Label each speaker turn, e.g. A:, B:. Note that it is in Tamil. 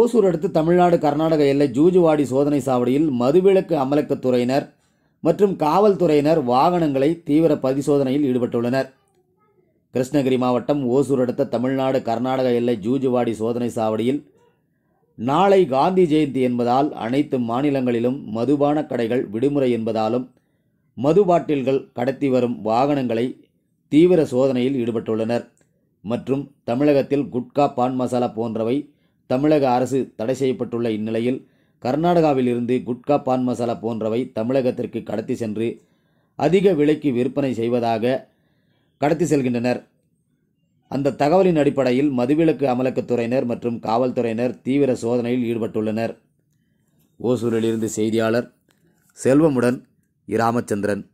A: ஓசூர் அடுத்து தமிழ்நாடு கர்நாடக எல்லை ஜூஜுவாடி சோதனை சாவடியில் மதுவிலக்கு அமலக்கத்துறையினர் மற்றும் காவல்துறையினர் வாகனங்களை தீவிர பரிசோதனையில் ஈடுபட்டுள்ளனர் கிருஷ்ணகிரி மாவட்டம் ஓசூர் அடுத்த தமிழ்நாடு கர்நாடக எல்லை ஜூஜுவாடி சோதனை சாவடியில் நாளை காந்தி ஜெயந்தி என்பதால் அனைத்து மாநிலங்களிலும் மதுபான கடைகள் விடுமுறை என்பதாலும் மது பாட்டில்கள் கடத்தி வரும் வாகனங்களை தீவிர சோதனையில் ஈடுபட்டுள்ளனர் மற்றும் தமிழகத்தில் குட்கா பான் மசாலா போன்றவை தமிழக அரசு தடை செய்யப்பட்டுள்ள இந்நிலையில் கர்நாடகாவிலிருந்து குட்கா பான் மசாலா போன்றவை தமிழகத்திற்கு கடத்தி சென்று அதிக விலைக்கு விற்பனை செய்வதாக கடத்தி செல்கின்றனர் அந்த தகவலின் அடிப்படையில் மதுவிலக்கு அமலக்கத்துறையினர் மற்றும் காவல்துறையினர் தீவிர சோதனையில் ஈடுபட்டுள்ளனர் ஓசூரிலிருந்து செய்தியாளர் செல்வமுடன் இராமச்சந்திரன்